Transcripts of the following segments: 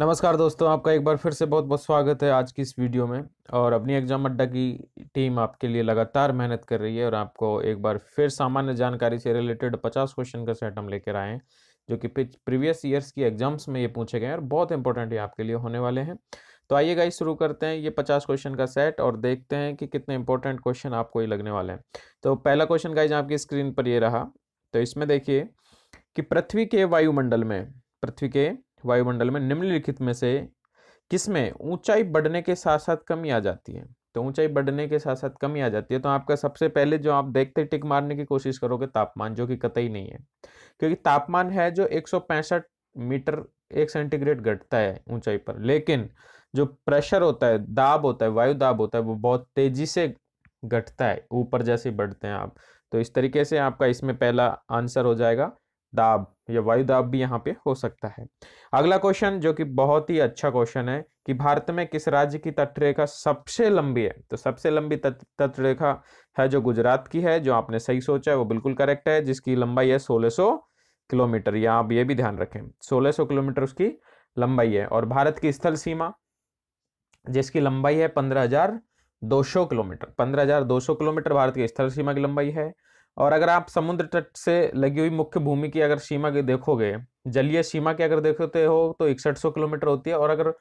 नमस्कार दोस्तों आपका एक बार फिर से बहुत बहुत स्वागत है आज की इस वीडियो में और अपनी एग्जाम अड्डा की टीम आपके लिए लगातार मेहनत कर रही है और आपको एक बार फिर सामान्य जानकारी से रिलेटेड 50 क्वेश्चन का सेट हम लेकर आए हैं जो कि प्रीवियस ईयर्स की एग्जाम्स में ये पूछे गए हैं और बहुत इंपॉर्टेंट ये आपके लिए होने वाले हैं तो आइए गाइस शुरू करते हैं ये पचास क्वेश्चन का सेट और देखते हैं कि कितने इंपॉर्टेंट क्वेश्चन आपको ये लगने वाले हैं तो पहला क्वेश्चन गाइज आपकी स्क्रीन पर ये रहा तो इसमें देखिए कि पृथ्वी के वायुमंडल में पृथ्वी के वायुमंडल में निम्नलिखित में से किस में ऊंचाई बढ़ने के साथ साथ कमी आ जाती है तो ऊंचाई बढ़ने के साथ साथ कमी आ जाती है तो आपका सबसे पहले जो आप देखते टिक मारने की कोशिश करोगे तापमान जो कि कतई नहीं है क्योंकि तापमान है जो एक मीटर एक सेंटीग्रेड घटता है ऊंचाई पर लेकिन जो प्रेशर होता है दाब होता है वायु दाब होता है वो बहुत तेजी से घटता है ऊपर जैसे बढ़ते हैं आप तो इस तरीके से आपका इसमें पहला आंसर हो जाएगा दाब या वायुदाब भी यहाँ पे हो सकता है अगला क्वेश्चन जो कि बहुत ही अच्छा क्वेश्चन है कि भारत में किस राज्य की तटरेखा सबसे लंबी है तो सबसे लंबी तटरेखा है जो गुजरात की है जो आपने सही सोचा है वो बिल्कुल करेक्ट है जिसकी लंबाई है सोलह किलोमीटर या आप ये भी ध्यान रखें सोलह किलोमीटर उसकी लंबाई है और भारत की स्थल सीमा जिसकी लंबाई है पंद्रह किलोमीटर पंद्रह किलोमीटर भारत की स्थल सीमा की लंबाई है और अगर आप समुद्र तट से लगी हुई मुख्य भूमि की अगर सीमा की देखोगे जलीय सीमा की अगर देखते हो तो इकसठ सौ किलोमीटर होती है और अगर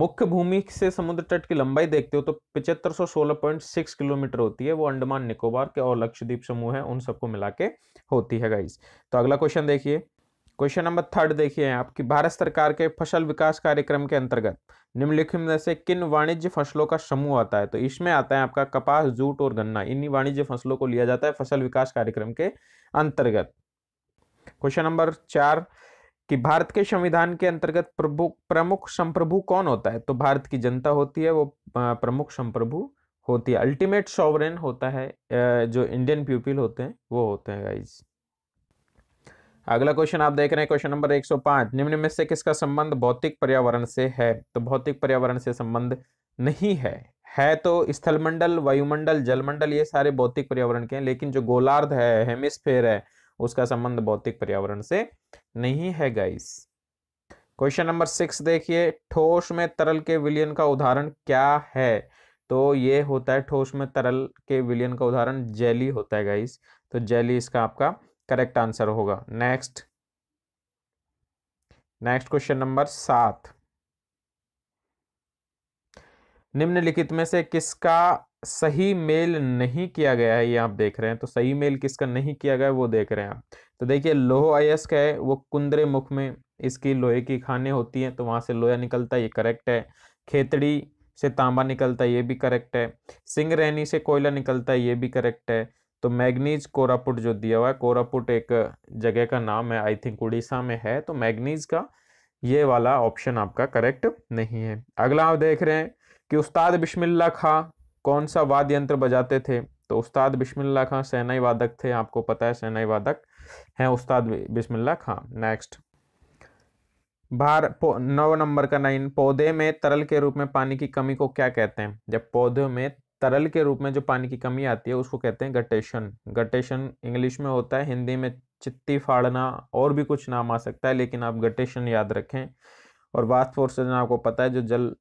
मुख्य भूमि से समुद्र तट की लंबाई देखते हो तो पिचहत्तर सौ सोलह पॉइंट सिक्स किलोमीटर होती है वो अंडमान निकोबार के और लक्षद्वीप समूह है उन सबको मिला के होती है गाइज तो अगला क्वेश्चन देखिए क्वेश्चन नंबर थर्ड देखिए आपकी भारत सरकार के फसल विकास कार्यक्रम के अंतर्गत निम्नलिखित में से किन वाणिज्य फसलों का समूह आता है तो इसमें आता है आपका कपास जूट और गन्ना इन्हीं वाणिज्य फसलों को लिया जाता है फसल विकास कार्यक्रम के अंतर्गत क्वेश्चन नंबर चार कि भारत के संविधान के अंतर्गत प्रभु प्रमुख संप्रभु कौन होता है तो भारत की जनता होती है वो प्रमुख संप्रभु होती है अल्टीमेट सॉवरेन होता है जो इंडियन पीपल होते हैं वो होते हैं गाइज अगला क्वेश्चन आप देख रहे हैं क्वेश्चन नंबर 105 निम्न में से किसका संबंध भौतिक पर्यावरण से है तो भौतिक पर्यावरण से संबंध नहीं है है तो स्थलमंडल वायुमंडल जलमंडल ये सारे भौतिक पर्यावरण के हैं लेकिन जो गोलार्ध है हेमिस्फेयर है उसका संबंध भौतिक पर्यावरण से नहीं है गाइस क्वेश्चन नंबर सिक्स देखिए ठोस में तरल के विलयन का उदाहरण क्या है तो ये होता है ठोस में तरल के विलयन का उदाहरण जेली होता है गाइस तो जेली इसका आपका करेक्ट आंसर होगा नेक्स्ट नेक्स्ट क्वेश्चन नंबर सात निम्नलिखित में से किसका सही मेल नहीं किया गया है ये आप देख रहे हैं तो सही मेल किसका नहीं किया गया है वो देख रहे हैं आप तो देखिए लोह अयस्क है वो कुंदरे मुख में इसकी लोहे की खाने होती हैं तो वहाँ से लोहा निकलता है ये करेक्ट है खेतड़ी से तांबा निकलता है ये भी करेक्ट है सिंह से कोयला निकलता है ये भी करेक्ट है तो मैग्नीज कोरापुट जो दिया हुआ है कोरापुट एक जगह का नाम है आई थिंक उड़ीसा में है तो मैग्नीज का ये वाला ऑप्शन आपका करेक्ट नहीं है अगला आप देख रहे हैं कि उस्ताद बिशमिल्ला खां कौन सा वाद्य यंत्र बजाते थे तो उस्ताद बिशमिल्ला खां सेनाई वादक थे आपको पता है सेनाई वादक है उस्ताद बिशमिल्ला खां नेक्स्ट भार नौ नंबर का नाइन पौधे में तरल के रूप में पानी की कमी को क्या कहते हैं जब पौधे में तरल के रूप में जो पानी की कमी आती है उसको कहते हैं गटेशन गटेशन इंग्लिश में होता है हिंदी में चित्ती फाड़ना और भी कुछ नाम आ सकता है लेकिन आप गटेशन याद रखें और वाष्पोर्जन आपको पता है जो जल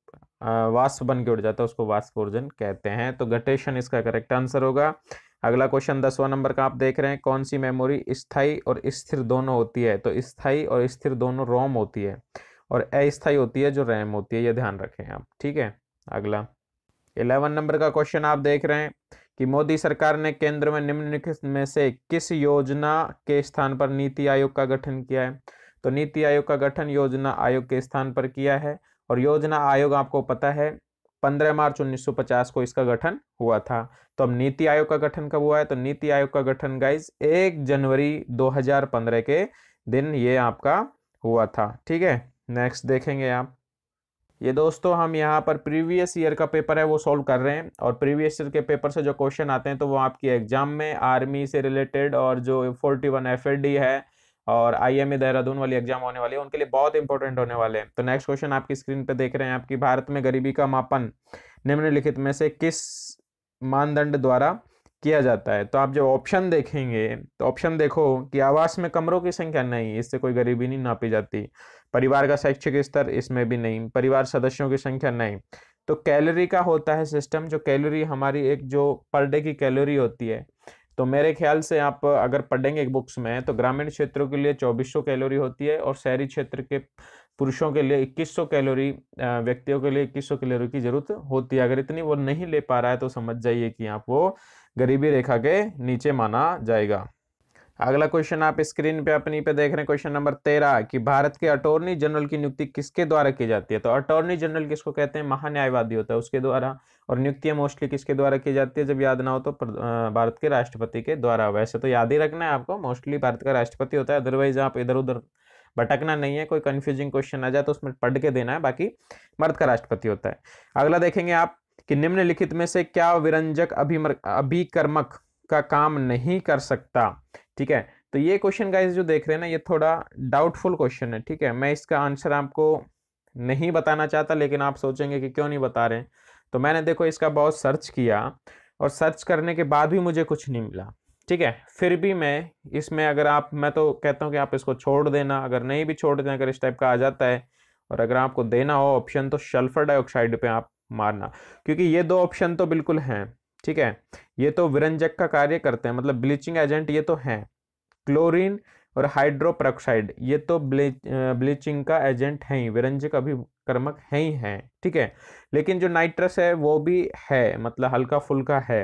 वाष्प बन के उड़ जाता है उसको वाष्पोर्जन कहते हैं तो गटेशन इसका करेक्ट आंसर होगा अगला क्वेश्चन दसवां नंबर का आप देख रहे हैं कौन सी मेमोरी स्थाई और स्थिर दोनों होती है तो स्थाई और स्थिर दोनों रोम होती है और अस्थाई होती है जो रैम होती है ये ध्यान रखें आप ठीक है अगला इलेवन नंबर का क्वेश्चन आप देख रहे हैं कि मोदी सरकार ने केंद्र में निम्नलिखित में से किस योजना के स्थान पर नीति आयोग का गठन किया है तो नीति आयोग का गठन योजना आयोग के स्थान पर किया है और योजना आयोग आपको पता है 15 मार्च 1950 को इसका गठन हुआ था तो अब नीति आयोग का गठन कब हुआ है तो नीति आयोग का गठन गाइज एक जनवरी 2015 के दिन ये आपका हुआ था ठीक है नेक्स्ट देखेंगे आप ये दोस्तों हम यहाँ पर प्रीवियस ईयर का पेपर है वो सॉल्व कर रहे हैं और प्रीवियस ईयर के पेपर से जो क्वेश्चन आते हैं तो वो आपकी एग्जाम में आर्मी से रिलेटेड और जो फोर्टी वन एफ है और आई एम देहरादून वाली एग्जाम होने वाली है उनके लिए बहुत इंपॉर्टेंट होने वाले हैं तो नेक्स्ट क्वेश्चन आपकी स्क्रीन पर देख रहे हैं आपकी भारत में गरीबी का मापन निम्नलिखित में से किस मानदंड द्वारा किया जाता है तो आप जब ऑप्शन देखेंगे तो ऑप्शन देखो कि आवास में कमरों की संख्या नहीं इससे कोई गरीबी नहीं नापी जाती परिवार का शैक्षिक स्तर इसमें भी नहीं परिवार सदस्यों की संख्या नहीं तो कैलोरी का होता है सिस्टम जो कैलोरी हमारी एक जो पर डे की कैलोरी होती है तो मेरे ख्याल से आप अगर पढ़ेंगे एक बुक्स में तो ग्रामीण क्षेत्रों के लिए 2400 कैलोरी होती है और शहरी क्षेत्र के पुरुषों के लिए 2100 कैलोरी व्यक्तियों के लिए 2100 कैलोरी की जरूरत होती है अगर इतनी वो नहीं ले पा रहा है तो समझ जाइए कि आप वो गरीबी रेखा के नीचे माना जाएगा अगला क्वेश्चन आप स्क्रीन पे अपनी पे देख रहे हैं क्वेश्चन नंबर तेरह कि भारत के अटॉर्नी जनरल की नियुक्ति किसके द्वारा की जाती है तो अटॉर्नी जनरल किसको कहते हैं महान्यायवादी होता है उसके द्वारा और नियुक्तियां मोस्टली किसके द्वारा की जाती है जब याद ना हो तो भारत के राष्ट्रपति के द्वारा वैसे तो याद ही रखना है आपको मोस्टली भारत का राष्ट्रपति होता है अदरवाइज आप इधर उधर भटकना नहीं है कोई कन्फ्यूजिंग क्वेश्चन आ जाए तो उसमें पढ़ के देना है बाकी भारत का राष्ट्रपति होता है अगला देखेंगे आप कि निम्नलिखित में से क्या विरंजक अभिमर अभिकर्मक का काम नहीं कर सकता ठीक है तो ये क्वेश्चन गाइज जो देख रहे हैं ना ये थोड़ा डाउटफुल क्वेश्चन है ठीक है मैं इसका आंसर आपको नहीं बताना चाहता लेकिन आप सोचेंगे कि क्यों नहीं बता रहे तो मैंने देखो इसका बहुत सर्च किया और सर्च करने के बाद भी मुझे कुछ नहीं मिला ठीक है फिर भी मैं इसमें अगर आप मैं तो कहता हूँ कि आप इसको छोड़ देना अगर नहीं भी छोड़ दें अगर इस टाइप का आ जाता है और अगर आपको देना हो ऑप्शन तो सल्फर डाइऑक्साइड पे आप मारना क्योंकि ये दो ऑप्शन तो बिल्कुल हैं ठीक है ये तो विरंजक का कार्य करते हैं मतलब ब्लीचिंग एजेंट ये तो हैं क्लोरीन और हाइड्रोपरऑक्साइड ये तो ब्लीचिंग का एजेंट है ही विरंजक अभिकर्मक है ही हैं ठीक है लेकिन जो नाइट्रस है वो भी है मतलब हल्का फुल्का है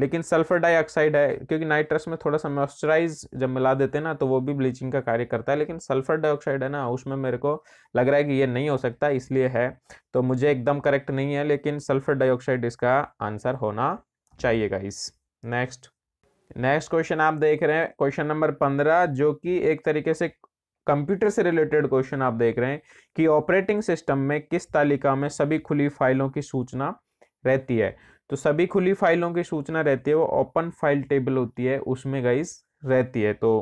लेकिन सल्फर डाइऑक्साइड है क्योंकि नाइट्रस में थोड़ा सा मॉइस्चराइज जब मिला देते हैं ना तो वो भी ब्लीचिंग का कार्य करता है लेकिन सल्फर डाइऑक्साइड है ना उसमें मेरे को लग रहा है कि ये नहीं हो सकता इसलिए है तो मुझे एकदम करेक्ट नहीं है लेकिन सल्फर डाइऑक्साइड इसका आंसर होना चाहिए गाइस नेक्स्ट नेक्स्ट क्वेश्चन आप देख रहे हैं क्वेश्चन नंबर पंद्रह जो कि एक तरीके से कंप्यूटर से रिलेटेड क्वेश्चन आप देख रहे हैं कि ऑपरेटिंग सिस्टम में किस तालिका में सभी खुली फाइलों की सूचना रहती है तो सभी खुली फाइलों की सूचना रहती है वो ओपन फाइल टेबल होती है उसमें गाइस रहती है तो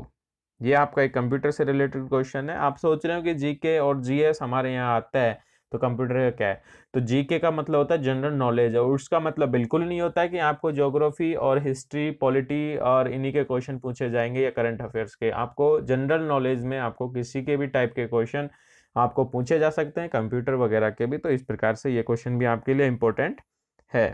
ये आपका एक कंप्यूटर से रिलेटेड क्वेश्चन है आप सोच रहे हो कि जीके और जीएस हमारे यहाँ आता है तो कंप्यूटर का क्या है तो जीके का मतलब होता है जनरल नॉलेज और उसका मतलब बिल्कुल नहीं होता है कि आपको ज्योग्राफी और हिस्ट्री पॉलिटी और इन्हीं के क्वेश्चन पूछे जाएंगे या करंट अफेयर्स के आपको जनरल नॉलेज में आपको किसी के भी टाइप के क्वेश्चन आपको पूछे जा सकते हैं कंप्यूटर वगैरह के भी तो इस प्रकार से ये क्वेश्चन भी आपके लिए इम्पोर्टेंट है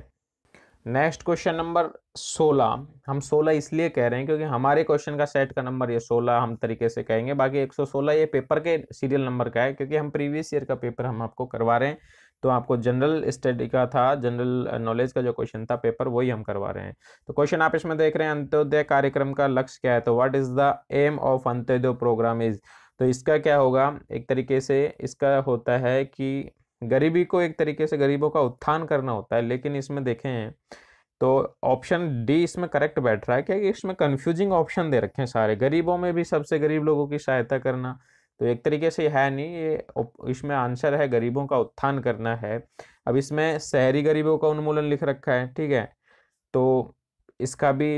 नेक्स्ट क्वेश्चन नंबर 16 हम 16 इसलिए कह रहे हैं क्योंकि हमारे क्वेश्चन का सेट का नंबर ये 16 हम तरीके से कहेंगे बाकी 116 ये पेपर के सीरियल नंबर का है क्योंकि हम प्रीवियस ईयर का पेपर हम आपको करवा रहे हैं तो आपको जनरल स्टडी का था जनरल नॉलेज का जो क्वेश्चन था पेपर वही हम करवा रहे हैं तो क्वेश्चन आप इसमें देख रहे हैं अंत्योदय कार्यक्रम का लक्ष्य क्या है तो what is the aim of Antyodaya programme is तो इसका क्या होगा एक तरीके से इसका होता है कि गरीबी को एक तरीके से गरीबों का उत्थान करना होता है लेकिन इसमें देखें तो ऑप्शन डी इसमें करेक्ट बैठ रहा है क्या इसमें कन्फ्यूजिंग ऑप्शन दे रखे हैं सारे गरीबों में भी सबसे गरीब लोगों की सहायता करना तो एक तरीके से है नहीं ये इसमें आंसर है गरीबों का उत्थान करना है अब इसमें शहरी गरीबों का उन्मूलन लिख रखा है ठीक है तो इसका भी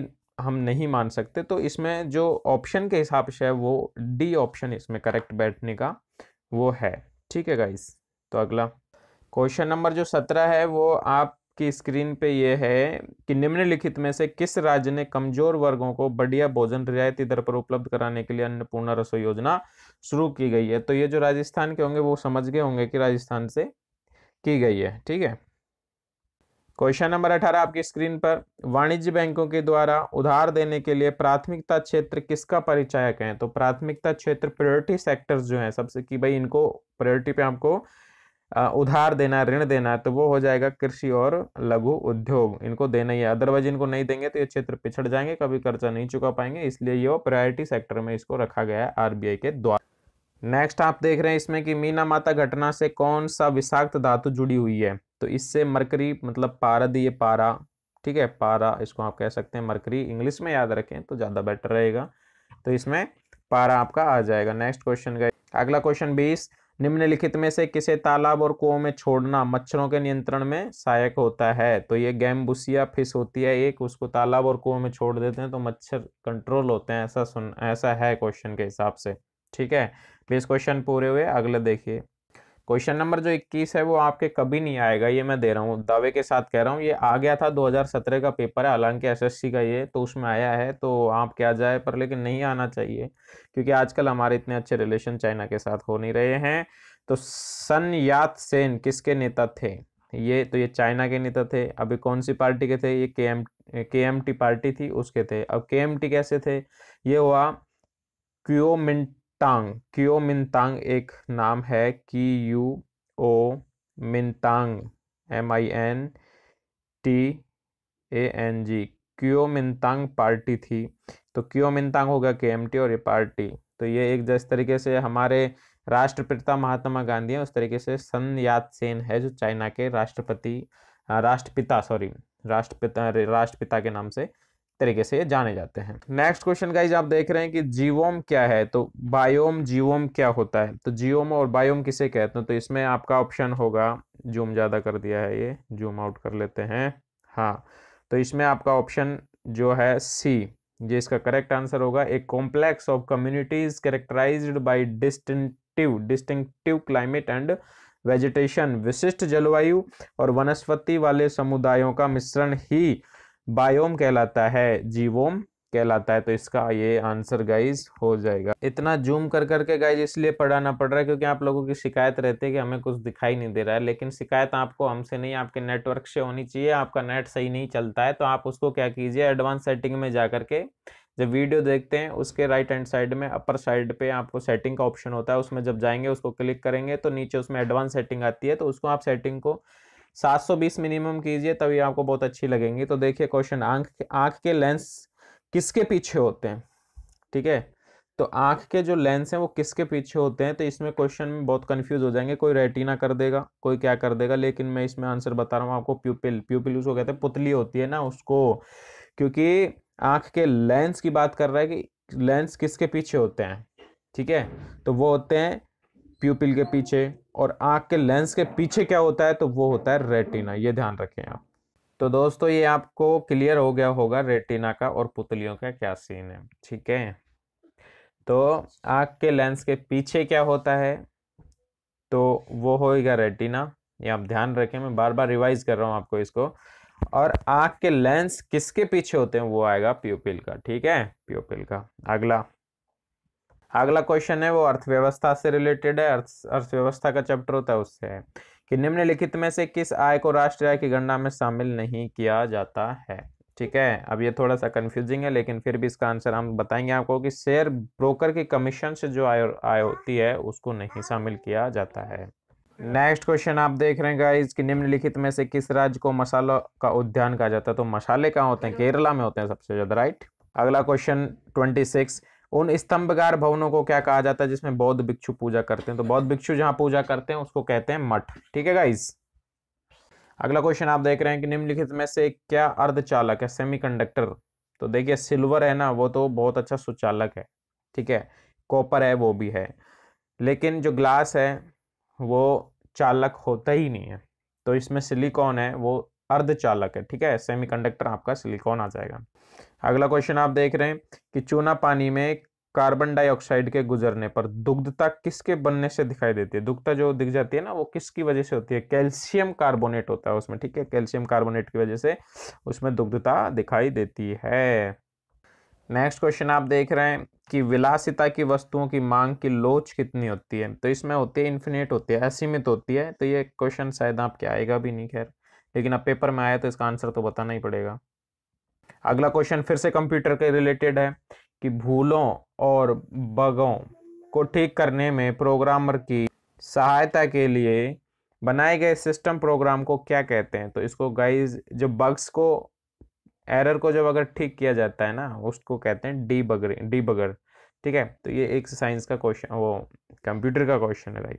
हम नहीं मान सकते तो इसमें जो ऑप्शन के हिसाब से है वो डी ऑप्शन इसमें करेक्ट बैठने का वो है ठीक है गाइस तो अगला क्वेश्चन नंबर जो सत्रह है वो आपकी स्क्रीन पे ये है कि निम्नलिखित में से किस राज्य ने कमजोर वर्गों को बढ़िया भोजन रियायती दर पर उपलब्ध कराने के लिए अन्नपूर्णा रसोई योजना शुरू की गई है तो ये जो राजस्थान के होंगे वो समझ गए होंगे कि राजस्थान से की गई है ठीक है क्वेश्चन नंबर अठारह आपकी स्क्रीन पर वाणिज्य बैंकों के द्वारा उधार देने के लिए प्राथमिकता क्षेत्र किसका परिचायक है तो प्राथमिकता क्षेत्र प्रायोरिटी सेक्टर्स जो है सबसे कि भाई इनको प्रायोरिटी पे आपको उधार देना ऋण देना तो वो हो जाएगा कृषि और लघु उद्योग इनको देना ही है अदरवाइज इनको नहीं देंगे तो ये क्षेत्र पिछड़ जाएंगे कभी कर्जा नहीं चुका पाएंगे इसलिए ये प्रायोरिटी सेक्टर में इसको रखा गया है आरबीआई के द्वारा नेक्स्ट आप देख रहे हैं इसमें कि मीना माता घटना से कौन सा विषाक्त धातु जुड़ी हुई है तो इससे मरकरी मतलब पारा दिए पारा ठीक है पारा इसको आप कह सकते हैं मरकरी इंग्लिश में याद रखें तो ज़्यादा बेटर रहेगा तो इसमें पारा आपका आ जाएगा नेक्स्ट क्वेश्चन का अगला क्वेश्चन बीस निम्नलिखित में से किसे तालाब और कुओं में छोड़ना मच्छरों के नियंत्रण में सहायक होता है तो ये गैम्बुसिया फिश होती है एक उसको तालाब और कुओं में छोड़ देते हैं तो मच्छर कंट्रोल होते हैं ऐसा सुन ऐसा है क्वेश्चन के हिसाब से ठीक है प्लीज़ तो क्वेश्चन पूरे हुए अगले देखिए क्वेश्चन नंबर जो 21 है वो आपके कभी नहीं आएगा ये मैं दे रहा हूँ दावे के साथ कह रहा हूँ ये आ गया था 2017 का पेपर है हालांकि एसएससी का ये तो उसमें आया है तो आप क्या जाए पर लेकिन नहीं आना चाहिए क्योंकि आजकल हमारे इतने अच्छे रिलेशन चाइना के साथ हो नहीं रहे हैं तो सन यात सेन किसके नेता थे ये तो ये चाइना के नेता थे अभी कौन सी पार्टी के थे ये के एम टी पार्टी थी उसके थे अब के एम टी कैसे थे ये हुआ क्यूमिंट तांग क्यो मिनतांग एक नाम है कि U O Mintang M I N T A N G Kuomintang party थी तो क्यो मिनतांग होगा के एम टी और ये पार्टी तो ये एक जिस तरीके से हमारे राष्ट्रपिता महात्मा गांधी हैं उस तरीके से सन यात सेन है जो चाइना के राष्ट्रपति राष्ट्रपिता सॉरी राष्ट्रपिता राष्ट्रपिता के नाम से तरीके से जाने जाते हैं नेक्स्ट क्वेश्चन गाइज आप देख रहे हैं कि जीवोम क्या है तो बायोम जीवोम क्या होता है तो जीवोम और बायोम किसे कहते हैं तो इसमें आपका ऑप्शन होगा जूम ज़्यादा कर दिया है ये जूम आउट कर लेते हैं हाँ तो इसमें आपका ऑप्शन जो है सी ये इसका करेक्ट आंसर होगा एक complex of communities characterize by distinctive distinctive climate and vegetation विशिष्ट जलवायु और वनस्पति वाले समुदायों का मिश्रण ही बायोम कहलाता है जीवोम कहलाता है तो इसका ये आंसर गाइज हो जाएगा इतना जूम कर करके गाइज इसलिए पढ़ाना पड़ रहा है क्योंकि आप लोगों की शिकायत रहती है कि हमें कुछ दिखाई नहीं दे रहा है लेकिन शिकायत आपको हमसे नहीं आपके नेटवर्क से होनी चाहिए आपका नेट सही नहीं चलता है तो आप उसको क्या कीजिए एडवांस सेटिंग में जा करके जब वीडियो देखते हैं उसके राइट हैंड साइड में अपर साइड पे आपको सेटिंग का ऑप्शन होता है उसमें जब जाएंगे उसको क्लिक करेंगे तो नीचे उसमें एडवांस सेटिंग आती है तो उसको आप सेटिंग को 720 मिनिमम कीजिए तभी आपको बहुत अच्छी लगेंगी तो देखिए क्वेश्चन आंख आंख के लेंस किसके पीछे होते हैं ठीक है तो आंख के जो लेंस हैं वो किसके पीछे होते हैं तो इसमें क्वेश्चन में बहुत कंफ्यूज हो जाएंगे कोई रेटिना कर देगा कोई क्या कर देगा लेकिन मैं इसमें आंसर बता रहा हूँ आपको प्यूपिल प्यूपिल उसको कहते हैं पुतली होती है ना उसको क्योंकि आंख के लेंस की बात कर रहा है कि लेंस किसके पीछे होते हैं ठीक है तो वो होते हैं प्यूपिल के पीछे और आंख के लेंस के पीछे क्या होता है तो वो होता है रेटिना ये ध्यान रखें आप तो दोस्तों ये आपको क्लियर हो गया होगा रेटिना का और पुतलियों का क्या सीन है ठीक है तो आँख के लेंस के पीछे क्या होता है तो वो होएगा रेटिना ये आप ध्यान रखें मैं बार बार रिवाइज कर रहा हूँ आपको इसको और आंख के लेंस किसके पीछे होते हैं वो आएगा प्योपिल का ठीक है प्योपिल का अगला अगला क्वेश्चन है वो अर्थव्यवस्था से रिलेटेड है अर्थ अर्थव्यवस्था का चैप्टर होता है उससे है कि निम्नलिखित में से किस आय को राष्ट्रीय आय की गणना में शामिल नहीं किया जाता है ठीक है अब ये थोड़ा सा कन्फ्यूजिंग है लेकिन फिर भी इसका आंसर हम बताएंगे आपको कि शेयर ब्रोकर की कमीशन से जो आय आय होती है उसको नहीं शामिल किया जाता है नेक्स्ट क्वेश्चन आप देख रहे हैं गाइस कि निम्नलिखित में से किस राज्य को मसालों का उद्यान कहा जाता है तो मसाले कहाँ होते हैं केरला में होते हैं सबसे ज़्यादा राइट अगला क्वेश्चन ट्वेंटी सिक्स उन स्तंभकार भवनों को क्या कहा जाता है जिसमें बौद्ध भिक्षु पूजा करते हैं तो बौद्ध भिक्षु जहाँ पूजा करते हैं उसको कहते हैं मठ ठीक है गाइस अगला क्वेश्चन आप देख रहे हैं कि निम्नलिखित में से क्या अर्धचालक है सेमीकंडक्टर तो देखिए सिल्वर है ना वो तो बहुत अच्छा सुचालक है ठीक है कॉपर है वो भी है लेकिन जो ग्लास है वो चालक होता ही नहीं है तो इसमें सिलिकॉन है वो अर्धचालक है ठीक है सेमीकंडक्टर आपका सिलिकॉन आ जाएगा अगला क्वेश्चन आप देख रहे हैं कि चूना पानी में कार्बन डाइऑक्साइड के गुजरने पर दुग्धता किसके बनने से दिखाई देती है दुग्धता जो दिख जाती है ना वो किसकी वजह से होती है कैल्शियम कार्बोनेट होता है उसमें ठीक है कैल्शियम कार्बोनेट की वजह से उसमें दुग्धता दिखाई देती है नेक्स्ट क्वेश्चन आप देख रहे हैं कि विलासिता की वस्तुओं की मांग की लोच कितनी होती है तो इसमें होती है इन्फिनेट होती है असीमित होती है तो ये क्वेश्चन शायद आपके आएगा भी नहीं खैर लेकिन अब पेपर में आया तो इसका आंसर तो बताना ही पड़ेगा अगला क्वेश्चन फिर से कंप्यूटर के रिलेटेड है कि भूलों और बगों को ठीक करने में प्रोग्रामर की सहायता के लिए बनाए गए सिस्टम प्रोग्राम को क्या कहते हैं तो इसको गाइज जो बग्स को एरर को जब अगर ठीक किया जाता है ना उसको कहते हैं डी बगर डी बगर ठीक है तो ये एक साइंस का क्वेश्चन वो कंप्यूटर का क्वेश्चन है भाई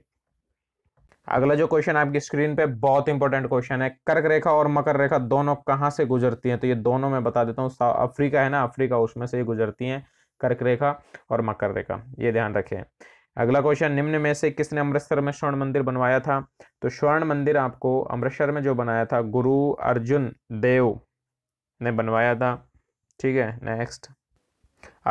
अगला जो क्वेश्चन आपकी स्क्रीन पे बहुत इंपॉर्टेंट क्वेश्चन है कर्क रेखा और मकर रेखा दोनों कहाँ से गुजरती हैं तो ये दोनों मैं बता देता हूँ अफ्रीका है ना अफ्रीका उसमें से ही गुजरती हैं कर्क रेखा और मकर रेखा ये ध्यान रखें अगला क्वेश्चन निम्न में से किसने अमृतसर में स्वर्ण मंदिर बनवाया था तो स्वर्ण मंदिर आपको अमृतसर में जो बनाया था गुरु अर्जुन देव ने बनवाया था ठीक है नेक्स्ट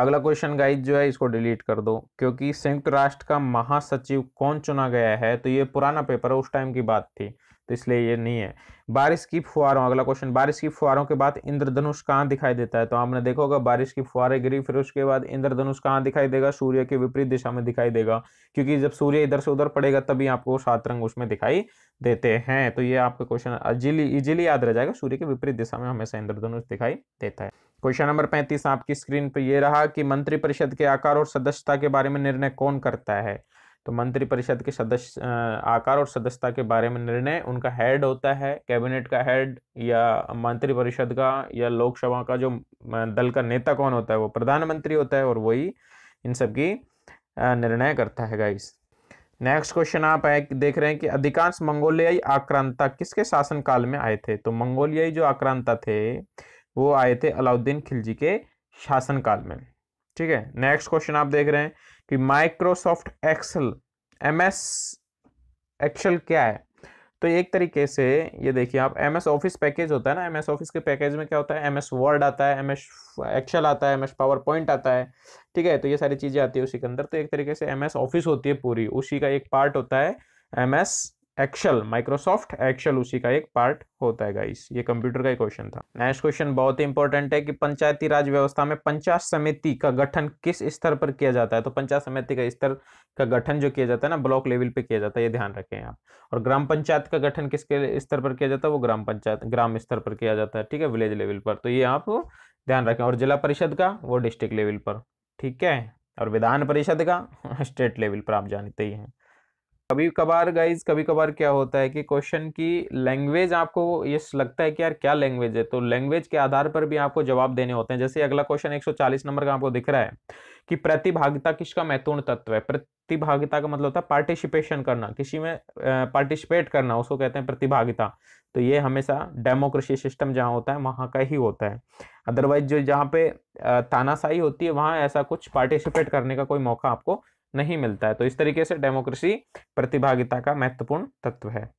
अगला क्वेश्चन गाइज जो है इसको डिलीट कर दो क्योंकि संयुक्त राष्ट्र का महासचिव कौन चुना गया है तो ये पुराना पेपर है उस टाइम की बात थी तो इसलिए ये नहीं है बारिश की फुहारों अगला क्वेश्चन बारिश की फुहारों के बाद इंद्रधनुष कहाँ दिखाई देता है तो आपने देखा होगा बारिश की फुहारें गिरी फिर उसके बाद इंद्रधनुष कहाँ दिखाई देगा सूर्य के विपरीत दिशा में दिखाई देगा क्योंकि जब सूर्य इधर से उधर पड़ेगा तभी आपको सात रंग उसमें दिखाई देते हैं तो ये आपका क्वेश्चन इजिली इजिली याद रह जाएगा सूर्य के विपरीत दिशा में हमेशा इंद्रधनुष दिखाई देता है क्वेश्चन नंबर पैंतीस आपकी स्क्रीन पर यह रहा कि मंत्रिपरिषद के आकार और सदस्यता के बारे में निर्णय कौन करता है तो मंत्रिपरिषद के सदस्य आकार और सदस्यता के बारे में निर्णय उनका हेड होता है कैबिनेट का हेड या मंत्रिपरिषद का या लोकसभा का जो दल का नेता कौन होता है वो प्रधानमंत्री होता है और वही इन सब की निर्णय करता है गाइस नेक्स्ट क्वेश्चन आप देख रहे हैं कि अधिकांश मंगोलियाई आक्रांता किसके शासनकाल में आए थे तो मंगोलियाई जो आक्रांता थे वो आए थे अलाउद्दीन खिलजी के शासनकाल में ठीक है नेक्स्ट क्वेश्चन आप देख रहे हैं कि Microsoft Excel M S Excel क्या है तो एक तरीके से ये देखिए आप एम एस ऑफिस पैकेज होता है ना एम एस ऑफिस के पैकेज में क्या होता है एम एस वर्ड आता है एम एस एक्सेल आता है एम एस पावर पॉइंट आता है ठीक है तो ये सारी चीज़ें आती है उसी के अंदर तो एक तरीके से एम एस ऑफिस होती है पूरी उसी का एक पार्ट होता है M S Excel Microsoft Excel उसी का एक पार्ट होता है गाइस ये कंप्यूटर का ही क्वेश्चन था नेक्स्ट क्वेश्चन बहुत ही इंपॉर्टेंट है कि पंचायती राज व्यवस्था में पंचायत समिति का गठन किस स्तर पर किया जाता है तो पंचायत समिति का स्तर का गठन जो किया जाता है ना ब्लॉक लेवल पे किया जाता है ये ध्यान रखें आप और ग्राम पंचायत का गठन किसके स्तर पर किया जाता है वो ग्राम पंचायत ग्राम स्तर पर किया जाता है ठीक है विलेज लेवल पर तो ये आप ध्यान रखें और जिला परिषद का वो डिस्ट्रिक्ट लेवल पर ठीक है और विधान परिषद का स्टेट लेवल पर आप जानते ही हैं कभी कभार गाइज कभी कभार क्या होता है कि क्वेश्चन की लैंग्वेज आपको ये लगता है कि यार क्या लैंग्वेज है तो लैंग्वेज के आधार पर भी आपको जवाब देने होते हैं जैसे अगला क्वेश्चन 140 नंबर का आपको दिख रहा है कि प्रतिभागिता किसका महत्वपूर्ण तत्व है प्रतिभागिता का मतलब होता है पार्टिसिपेशन करना किसी में पार्टिसिपेट करना उसको कहते हैं प्रतिभागिता तो ये हमेशा डेमोक्रेसी सिस्टम जहाँ होता है वहाँ का ही होता है अदरवाइज जो जहाँ पे तानाशाही होती है वहाँ ऐसा कुछ पार्टिसिपेट करने का कोई मौका आपको नहीं मिलता है तो इस तरीके से डेमोक्रेसी प्रतिभागिता का महत्वपूर्ण तत्व है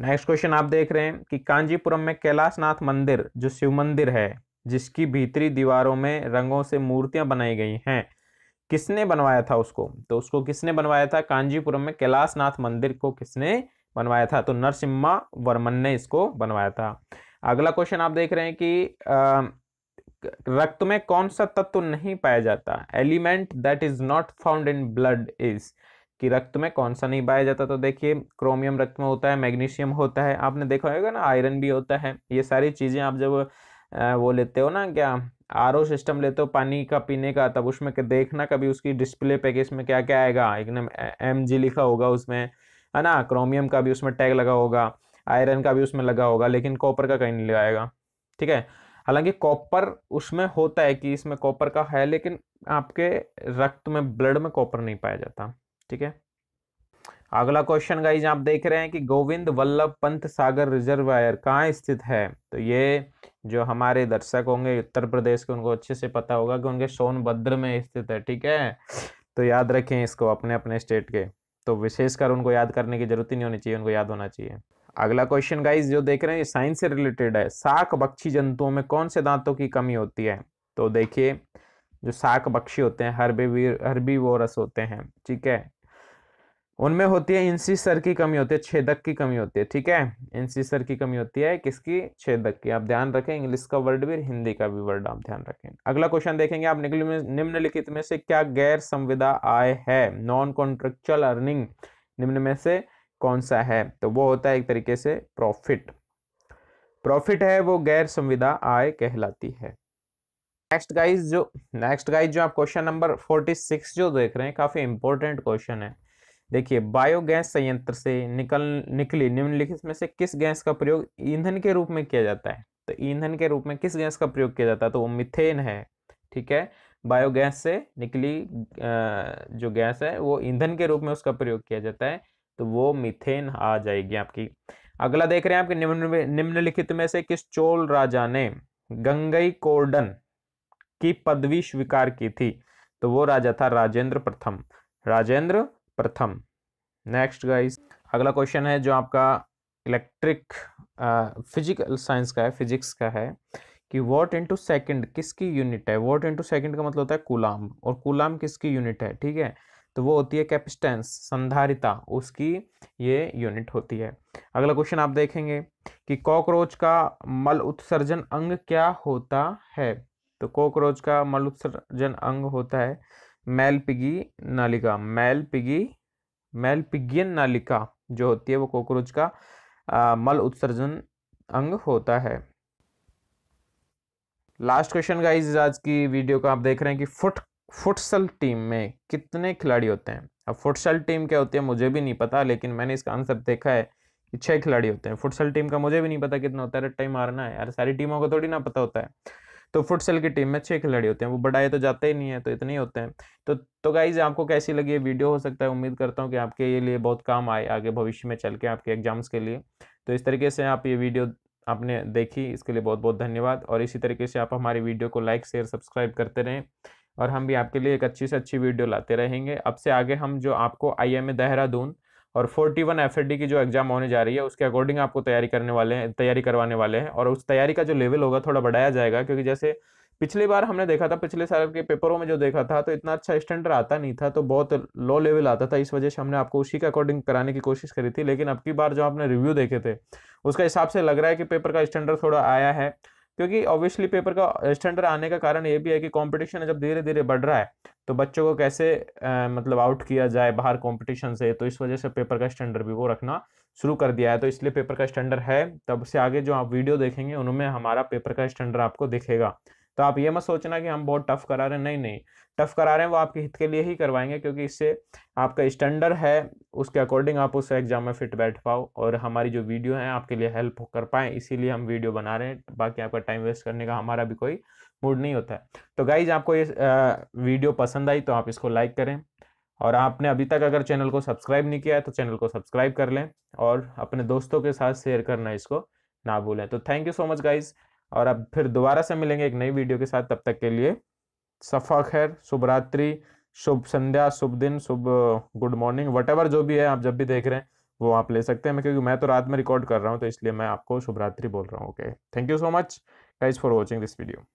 नेक्स्ट क्वेश्चन आप देख रहे हैं कि कांजीपुरम में कैलाश नाथ मंदिर जो शिव मंदिर है जिसकी भीतरी दीवारों में रंगों से मूर्तियां बनाई गई हैं किसने बनवाया था उसको तो उसको किसने बनवाया था कांजीपुरम में कैलाशनाथ मंदिर को किसने बनवाया था तो नरसिम्हा वर्मन ने इसको बनवाया था अगला क्वेश्चन आप देख रहे हैं कि रक्त में कौन सा तत्व नहीं पाया जाता element that is not found in blood is कि रक्त में कौन सा नहीं पाया जाता तो देखिए क्रोमियम रक्त में होता है मैग्नीशियम होता है आपने देखा होगा ना आयरन भी होता है ये सारी चीज़ें आप जब वो लेते हो ना क्या आर सिस्टम लेते हो पानी का पीने का तब उसमें देखना कभी उसकी डिस्प्ले पे कि इसमें क्या क्या आएगा एकदम एम जी लिखा होगा उसमें है ना क्रोमियम का भी उसमें टैग लगा होगा आयरन का भी उसमें लगा होगा लेकिन कॉपर का कहीं नहीं लगाएगा ठीक है हालांकि कॉपर उसमें होता है कि इसमें कॉपर का है लेकिन आपके रक्त में ब्लड में कॉपर नहीं पाया जाता ठीक है अगला क्वेश्चन गाइज आप देख रहे हैं कि गोविंद वल्लभ पंत सागर रिजर्वायर कहाँ स्थित है तो ये जो हमारे दर्शक होंगे उत्तर प्रदेश के उनको अच्छे से पता होगा कि उनके सोनभद्र में स्थित है ठीक है तो याद रखें इसको अपने अपने स्टेट के तो विशेषकर उनको याद करने की जरूरत ही नहीं होनी चाहिए उनको याद होना चाहिए अगला क्वेश्चन गाइस जो देख रहे हैं ये साइंस से रिलेटेड है साक बक्षी जंतुओं में कौन से दांतों की कमी होती है तो देखिए जो साक बक्षी होते हैं हर्बीवीर हर्बीवोरस होते हैं ठीक है उनमें होती है इंसीसर की कमी होती है छेदक की कमी होती है ठीक है इंसीसर की कमी होती है किसकी छेदक की आप ध्यान रखें इंग्लिश का वर्ड भी हिंदी का भी वर्ड आप ध्यान रखें अगला क्वेश्चन देखेंगे आप निम्नलिखित में से क्या गैर संविदा आय है नॉन कॉन्ट्रेक्चुअल अर्निंग निम्न में से कौन सा है तो वो होता है एक तरीके से प्रॉफिट प्रॉफिट है वो गैर संविदा आय कहलाती है नेक्स्ट गाइस जो नेक्स्ट गाइस जो आप क्वेश्चन नंबर फोर्टी सिक्स जो देख रहे हैं काफ़ी इंपॉर्टेंट क्वेश्चन है देखिए बायोगैस संयंत्र से निकल निकली निम्नलिखित में से किस गैस का प्रयोग ईंधन के रूप में किया जाता है तो ईंधन के रूप में किस गैस का प्रयोग किया जाता है तो वो मिथेन है ठीक है बायोगैस से निकली जो गैस है वो ईंधन के रूप में उसका प्रयोग किया जाता है तो वो मिथेन आ जाएगी आपकी अगला देख रहे हैं आपके निम्न निम्नलिखित में से किस चोल राजा ने गंगई कोर्डन की पदवी स्वीकार की थी तो वो राजा था राजेंद्र प्रथम राजेंद्र प्रथम नेक्स्ट गाइस अगला क्वेश्चन है जो आपका इलेक्ट्रिक फिजिकल साइंस का है फिजिक्स का है कि वॉट इंटू सेकेंड किसकी यूनिट है वॉट इंटू सेकेंड का मतलब होता है कुलाम और कुलाम किसकी यूनिट है ठीक है तो वो होती है कैपिस्टेंस संधारिता उसकी ये यूनिट होती है अगला क्वेश्चन आप देखेंगे कि कॉकरोच का मल उत्सर्जन अंग क्या होता है तो कॉकरोच का मल उत्सर्जन अंग होता है मैल पिगी नालिका मैल पिगी मैल पिगियन नालिका जो होती है वो कॉकरोच का आ, मल उत्सर्जन अंग होता है लास्ट क्वेश्चन गाइस आज की वीडियो का आप देख रहे हैं कि फुट फुटसल टीम में कितने खिलाड़ी होते हैं अब फुटसल टीम क्या होती है मुझे भी नहीं पता लेकिन मैंने इसका आंसर देखा है कि छः खिलाड़ी होते हैं फुटसल टीम का मुझे भी नहीं पता कितना होता है रट्टा मारना है यार सारी टीमों को थोड़ी ना पता होता है तो फुटसल की टीम में छः खिलाड़ी होते हैं वो बढ़ाए तो जाते ही नहीं है तो इतने ही होते हैं तो तो गाइज आपको कैसी लगी ये वीडियो हो सकता है उम्मीद करता हूँ कि आपके ये लिए बहुत काम आए आगे भविष्य में चल के आपके एग्जाम्स के लिए तो इस तरीके से आप ये वीडियो आपने देखी इसके लिए बहुत बहुत धन्यवाद और इसी तरीके से आप हमारी वीडियो को लाइक शेयर सब्सक्राइब करते रहें और हम भी आपके लिए एक अच्छी से अच्छी वीडियो लाते रहेंगे अब से आगे हम जो आपको आई एम ए देहरादून और फोर्टी वन एफ की जो एग्जाम होने जा रही है उसके अकॉर्डिंग आपको तैयारी करने वाले हैं तैयारी करवाने वाले हैं और उस तैयारी का जो लेवल होगा थोड़ा बढ़ाया जाएगा क्योंकि जैसे पिछली बार हमने देखा था पिछले साल के पेपरों में जो देखा था तो इतना अच्छा स्टैंडर्ड आता नहीं था तो बहुत लो लेवल आता था इस वजह से हमने आपको उसी के अकॉर्डिंग कराने की कोशिश करी थी लेकिन अब की बार जो आपने रिव्यू देखे थे उसका हिसाब से लग रहा है कि पेपर का स्टैंडर्ड थोड़ा आया है क्योंकि ऑब्वियसली पेपर का स्टैंडर्ड आने का कारण ये भी है कि कंपटीशन जब धीरे धीरे बढ़ रहा है तो बच्चों को कैसे आ, मतलब आउट किया जाए बाहर कंपटीशन से तो इस वजह से पेपर का स्टैंडर्ड भी वो रखना शुरू कर दिया है तो इसलिए पेपर का स्टैंडर्ड है तब से आगे जो आप वीडियो देखेंगे उनमें हमारा पेपर का स्टैंडर्ड आपको दिखेगा तो आप ये मत सोचना कि हम बहुत टफ करा रहे हैं नहीं नहीं टफ करा रहे हैं वो आपके हित के लिए ही करवाएंगे क्योंकि इससे आपका स्टैंडर्ड है उसके अकॉर्डिंग आप उस एग्जाम में फिट बैठ पाओ और हमारी जो वीडियो है आपके लिए हेल्प कर पाए इसीलिए हम वीडियो बना रहे हैं बाकी आपका टाइम वेस्ट करने का हमारा भी कोई मूड नहीं होता है तो गाइज आपको ये वीडियो पसंद आई तो आप इसको लाइक करें और आपने अभी तक अगर चैनल को सब्सक्राइब नहीं किया है तो चैनल को सब्सक्राइब कर लें और अपने दोस्तों के साथ शेयर करना इसको ना भूलें तो thank you so much guys और अब फिर दोबारा से मिलेंगे एक नई वीडियो के साथ तब तक के लिए सफ़ा खैर शुभ रात्रि शुभ संध्या शुभ दिन शुभ गुड मॉर्निंग वट जो भी है आप जब भी देख रहे हैं वो आप ले सकते हैं मैं क्योंकि मैं तो रात में रिकॉर्ड कर रहा हूँ तो इसलिए मैं आपको शुभ रात्रि बोल रहा हूँ okay thank you so much guys for watching this video